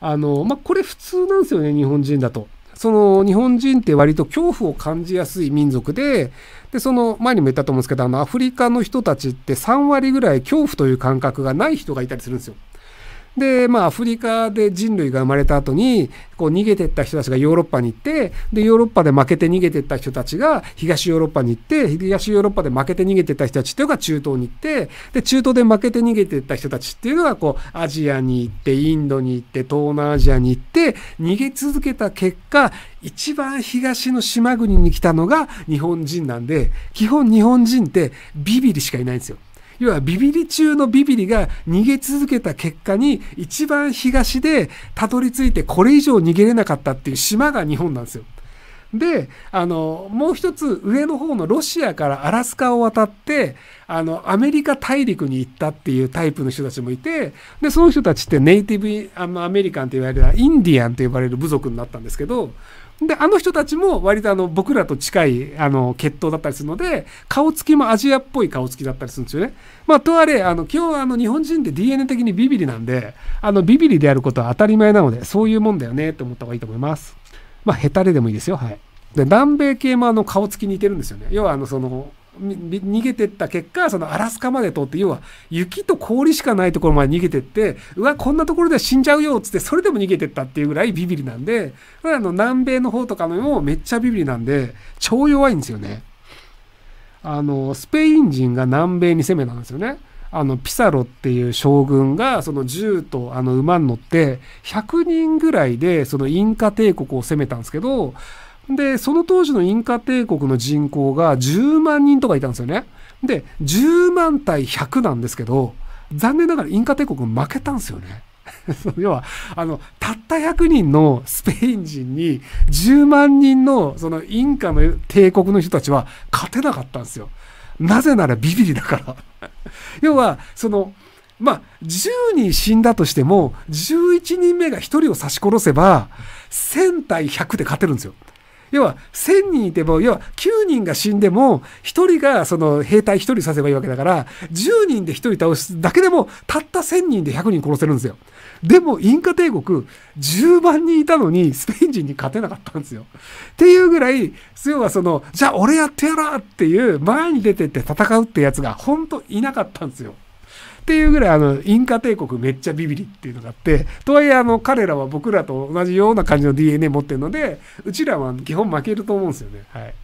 あの、まあ、これ普通なんですよね、日本人だと。その日本人って割と恐怖を感じやすい民族で、で、その前にも言ったと思うんですけど、あのアフリカの人たちって3割ぐらい恐怖という感覚がない人がいたりするんですよ。で、まあ、アフリカで人類が生まれた後に、こう逃げてった人たちがヨーロッパに行って、で、ヨーロッパで負けて逃げてった人たちが東ヨーロッパに行って、東ヨーロッパで負けて逃げてった人たちっていうのが中東に行って、で、中東で負けて逃げてった人たちっていうのが、こう、アジアに行って、インドに行って、東南アジアに行って、逃げ続けた結果、一番東の島国に来たのが日本人なんで、基本日本人ってビビりしかいないんですよ。要はビビり中のビビリが逃げ続けた結果に一番東でたどり着いてこれ以上逃げれなかったっていう島が日本なんですよ。であのもう一つ上の方のロシアからアラスカを渡ってあのアメリカ大陸に行ったっていうタイプの人たちもいてでその人たちってネイティブアメリカンと言われるインディアンと呼ばれる部族になったんですけどであの人たちも割とあの僕らと近いあの血統だったりするので顔つきもアジアっぽい顔つきだったりするんですよね。まあ、とあれあの基本あの日本人って DNA 的にビビリなんであのビビリであることは当たり前なのでそういうもんだよねと思った方がいいと思います。まあ、ヘタレでもいいですよ。はい。で、南米系もあの、顔つき似てるんですよね。要は、あの、その、逃げてった結果、そのアラスカまで通って、要は雪と氷しかないところまで逃げてって、うわ、こんなところで死んじゃうよっつって、それでも逃げてったっていうぐらいビビりなんで、これあの南米の方とかのもめっちゃビビりなんで、超弱いんですよね。あの、スペイン人が南米に攻めたんですよね。あのピサロっていう将軍がその銃とあの馬に乗って100人ぐらいでそのインカ帝国を攻めたんですけどでその当時のインカ帝国の人口が10万人とかいたんですよね。で10万対100なんですけど残念ながらインカ帝国負けたんですよね。要はあのたった100人のスペイン人に10万人のそのインカの帝国の人たちは勝てなかったんですよ。なぜならビビリだから 要はそのまあ10人死んだとしても11人目が1人を刺し殺せば1000対100で勝てるんですよ。要は1000人いても要は9人が死んでも1人がその兵隊1人させばいいわけだから10人で1人倒すだけでもたった1000人で100人殺せるんですよでもインカ帝国10万人いたのにスペイン人に勝てなかったんですよっていうぐらい要はそのじゃあ俺やってやうっていう前に出てって戦うってやつが本当いなかったんですよっていうぐらいあのインカ帝国めっちゃビビリっていうのがあってとはいえあの彼らは僕らと同じような感じの DNA 持ってるのでうちらは基本負けると思うんですよね。はい